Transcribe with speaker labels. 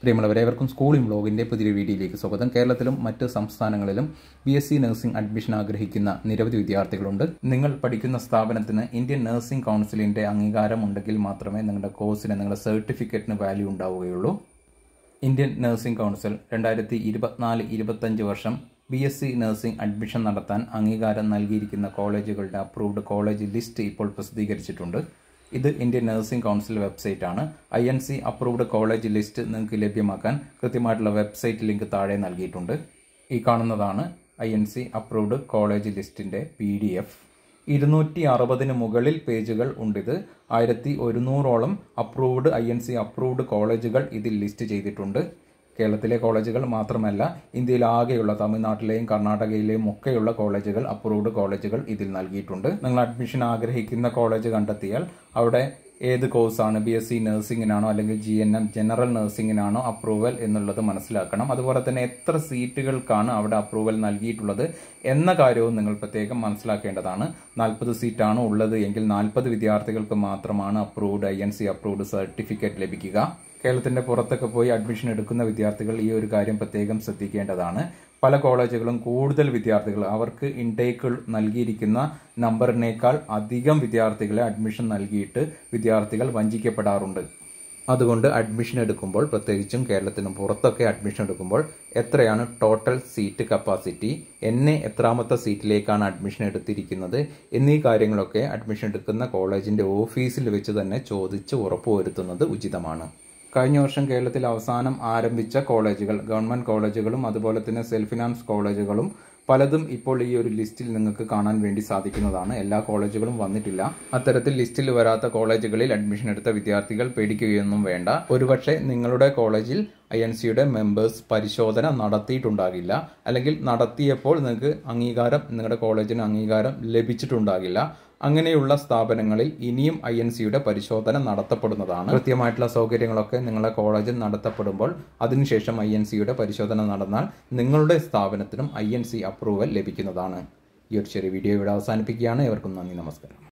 Speaker 1: പ്രിയമുള്ളവരെ ഏവർക്കും സ്കൂളിംഗ് ബ്ലോഗിൻ്റെ പുതിയ വീഡിയോയിലേക്ക് സ്വാഗതം കേരളത്തിലും മറ്റ് സംസ്ഥാനങ്ങളിലും B S C nursing admission ആഗ്രഹിക്കുന്ന നിരവധി വിദ്യാർത്ഥികളുണ്ട് നിങ്ങൾ പഠിക്കുന്ന സ്ഥാപനത്തിന് ഇന്ത്യൻ നഴ്സിംഗ് കൗൺസിലിൻ്റെ അംഗീകാരം ഉണ്ടെങ്കിൽ മാത്രമേ നിങ്ങളുടെ കോഴ്സിന് നിങ്ങളുടെ സർട്ടിഫിക്കറ്റിന് വാല്യൂ ഉണ്ടാവുകയുള്ളൂ ഇന്ത്യൻ നഴ്സിംഗ് കൗൺസിൽ രണ്ടായിരത്തി ഇരുപത്തിനാല് ഇരുപത്തഞ്ച് വർഷം B S C nursing admission നടത്താൻ അംഗീകാരം നൽകിയിരിക്കുന്ന കോളേജുകളുടെ അപ്രൂവ്ഡ് കോളേജ് ലിസ്റ്റ് ഇപ്പോൾ പ്രസിദ്ധീകരിച്ചിട്ടുണ്ട് ഇത് ഇന്ത്യൻ നഴ്സിംഗ് കൗൺസിൽ വെബ്സൈറ്റ് ആണ് I N C approved college list നിങ്ങൾക്ക് ലഭ്യമാക്കാൻ കൃത്യമായിട്ടുള്ള വെബ്സൈറ്റ് ലിങ്ക് താഴെ നൽകിയിട്ടുണ്ട് ഈ കാണുന്നതാണ് ഐ എൻ സി അപ്രൂവ്ഡ് കോളേജ് ലിസ്റ്റിൻ്റെ പി ഡി എഫ് ഇരുന്നൂറ്റി അറുപതിന് മുകളിൽ പേജുകൾ ഉണ്ടിത് ആയിരത്തി ഒരുന്നൂറോളം approved I N C approved കോളേജുകൾ ഇതിൽ ലിസ്റ്റ് ചെയ്തിട്ടുണ്ട് കേരളത്തിലെ കോളേജുകൾ മാത്രമല്ല ഇന്ത്യയിലാകെയുള്ള തമിഴ്നാട്ടിലെയും കർണാടകയിലെയും ഒക്കെയുള്ള കോളേജുകൾ അപ്രൂവ്ഡ് കോളേജുകൾ ഇതിൽ നൽകിയിട്ടുണ്ട് നിങ്ങൾ അഡ്മിഷൻ ആഗ്രഹിക്കുന്ന കോളേജ് കണ്ടെത്തിയാൽ അവിടെ ഏത് കോഴ്സാണ് ബി എസ് സി നഴ്സിംഗിനാണോ അല്ലെങ്കിൽ ജി എൻ എം ജനറൽ നഴ്സിംഗിനാണോ അപ്രൂവൽ എന്നുള്ളത് മനസ്സിലാക്കണം അതുപോലെ തന്നെ എത്ര സീറ്റുകൾക്കാണ് അവിടെ അപ്രൂവൽ നൽകിയിട്ടുള്ളത് എന്ന കാര്യവും നിങ്ങൾ പ്രത്യേകം മനസ്സിലാക്കേണ്ടതാണ് നാൽപ്പത് സീറ്റാണ് ഉള്ളത് എങ്കിൽ നാൽപ്പത് വിദ്യാർത്ഥികൾക്ക് മാത്രമാണ് approved I N C approved certificate ലഭിക്കുക കേരളത്തിന്റെ പുറത്തൊക്കെ പോയി അഡ്മിഷൻ എടുക്കുന്ന വിദ്യാർത്ഥികൾ ഈ ഒരു കാര്യം പ്രത്യേകം ശ്രദ്ധിക്കേണ്ടതാണ് പല കോളേജുകളും കൂടുതൽ വിദ്യാർത്ഥികൾ അവർക്ക് ഇൻടേക്ക് നൽകിയിരിക്കുന്ന നമ്പറിനേക്കാൾ അധികം വിദ്യാർത്ഥികളെ അഡ്മിഷൻ നൽകിയിട്ട് വിദ്യാർത്ഥികൾ വഞ്ചിക്കപ്പെടാറുണ്ട് അതുകൊണ്ട് അഡ്മിഷൻ എടുക്കുമ്പോൾ പ്രത്യേകിച്ചും കേരളത്തിനും പുറത്തൊക്കെ അഡ്മിഷൻ എടുക്കുമ്പോൾ എത്രയാണ് ടോട്ടൽ സീറ്റ് കപ്പാസിറ്റി എന്നെ എത്രാമത്തെ സീറ്റിലേക്കാണ് അഡ്മിഷൻ എടുത്തിരിക്കുന്നത് എന്നീ കാര്യങ്ങളൊക്കെ അഡ്മിഷൻ എടുക്കുന്ന കോളേജിൻ്റെ ഓഫീസിൽ വെച്ച് തന്നെ ചോദിച്ച് ഉറപ്പുവരുത്തുന്നത് ഉചിതമാണ് കഴിഞ്ഞ വർഷം കേരളത്തിൽ അവസാനം ആരംഭിച്ച കോളേജുകൾ ഗവൺമെൻറ് കോളേജുകളും അതുപോലെ തന്നെ സെൽഫ് ഫിനാൻസ് കോളേജുകളും പലതും ഇപ്പോൾ ഈ ഒരു ലിസ്റ്റിൽ നിങ്ങൾക്ക് കാണാൻ വേണ്ടി സാധിക്കുന്നതാണ് എല്ലാ കോളേജുകളും വന്നിട്ടില്ല അത്തരത്തിൽ ലിസ്റ്റിൽ വരാത്ത കോളേജുകളിൽ അഡ്മിഷൻ എടുത്ത വിദ്യാർത്ഥികൾ പേടിക്കുകയൊന്നും വേണ്ട ഒരുപക്ഷെ നിങ്ങളുടെ കോളേജിൽ ഐ എൻ സിയുടെ മെമ്പേഴ്സ് പരിശോധന നടത്തിയിട്ടുണ്ടാകില്ല അല്ലെങ്കിൽ നടത്തിയപ്പോൾ നിങ്ങൾക്ക് അംഗീകാരം നിങ്ങളുടെ കോളേജിന് അംഗീകാരം ലഭിച്ചിട്ടുണ്ടാകില്ല അങ്ങനെയുള്ള സ്ഥാപനങ്ങളിൽ ഇനിയും ഐ എൻ സിയുടെ പരിശോധന നടത്തപ്പെടുന്നതാണ് കൃത്യമായിട്ടുള്ള സൗകര്യങ്ങളൊക്കെ നിങ്ങളുടെ കോളേജിൽ നടത്തപ്പെടുമ്പോൾ അതിനുശേഷം ഐ എൻ സിയുടെ പരിശോധന നടന്നാൽ നിങ്ങളുടെ സ്ഥാപനത്തിനും ഐ എൻ സി അപ്രൂവൽ ലഭിക്കുന്നതാണ് ഈ ഒരു ചെറിയ വീഡിയോ ഇവിടെ അവസാനിപ്പിക്കുകയാണ് എവർക്കും നന്ദി നമസ്കാരം